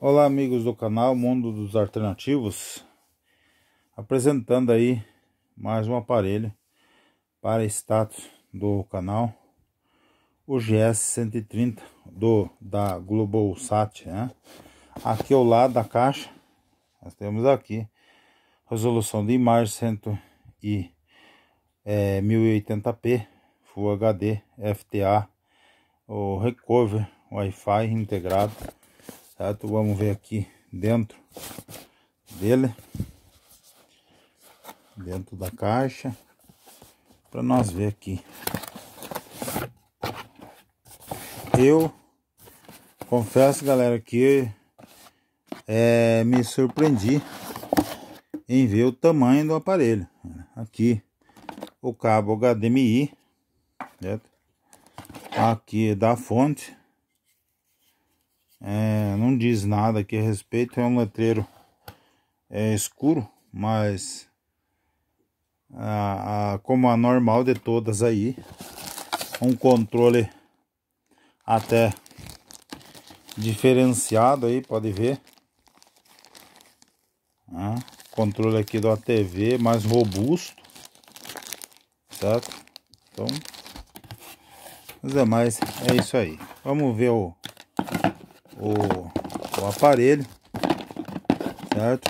Olá amigos do canal Mundo dos Alternativos Apresentando aí mais um aparelho para status do canal O GS 130 do, da GlobalSat. né? Aqui ao lado da caixa Nós temos aqui Resolução de imagem 100 e, é, 1080p Full HD, FTA O Recover, Wi-Fi integrado certo? Vamos ver aqui dentro dele, dentro da caixa, para nós ver aqui. Eu confesso, galera, que é, me surpreendi em ver o tamanho do aparelho. Aqui o cabo HDMI, certo? aqui da fonte é, não diz nada aqui a respeito, é um letreiro é, escuro, mas a, a, como a normal de todas aí, um controle até diferenciado aí, pode ver. Né? controle aqui da TV mais robusto, certo? Então, os demais é, é isso aí. Vamos ver o o, o aparelho, certo?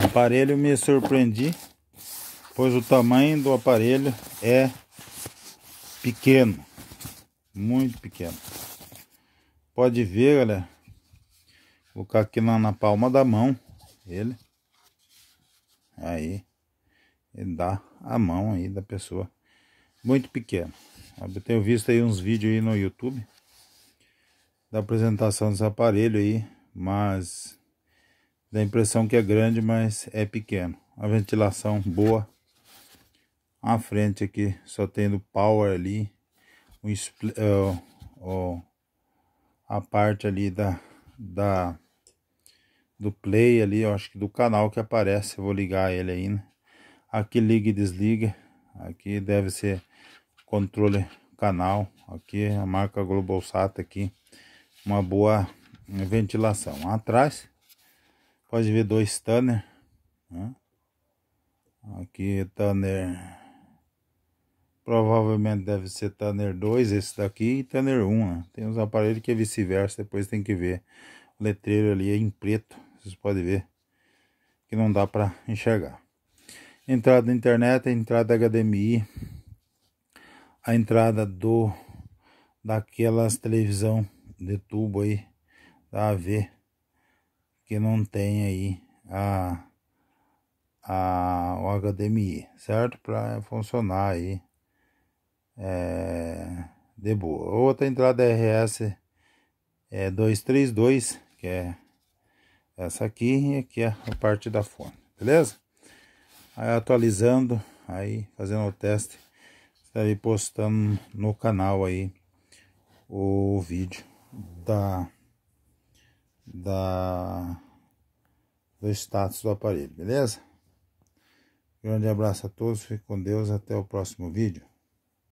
O aparelho me surpreendi, pois o tamanho do aparelho é pequeno, muito pequeno. Pode ver, galera, vou colocar aqui na, na palma da mão, ele, aí, e dá a mão aí da pessoa, muito pequeno. Eu tenho visto aí uns vídeos aí no YouTube da apresentação desse aparelho aí, mas dá a impressão que é grande, mas é pequeno. A ventilação boa. A frente aqui só tendo power ali, é, o, uh, a parte ali da, da do play ali, eu acho que do canal que aparece, eu vou ligar ele aí né? Aqui liga e desliga. Aqui deve ser controle canal aqui, a marca Global Sata aqui, uma boa ventilação. Atrás, pode ver dois tanner, né? aqui tanner, provavelmente deve ser tanner 2 esse daqui e tanner 1, né? tem os aparelhos que é vice-versa, depois tem que ver, o letreiro ali é em preto, vocês podem ver que não dá para enxergar. Entrada internet, entrada HDMI, a entrada do daquelas televisão de tubo aí da AV que não tem aí a, a o HDMI certo para funcionar aí é, de boa outra entrada RS é 232 é que é essa aqui e aqui é a parte da fone beleza aí atualizando aí fazendo o teste estarei postando no canal aí o vídeo da da do status do aparelho, beleza? Grande abraço a todos, fique com Deus, até o próximo vídeo.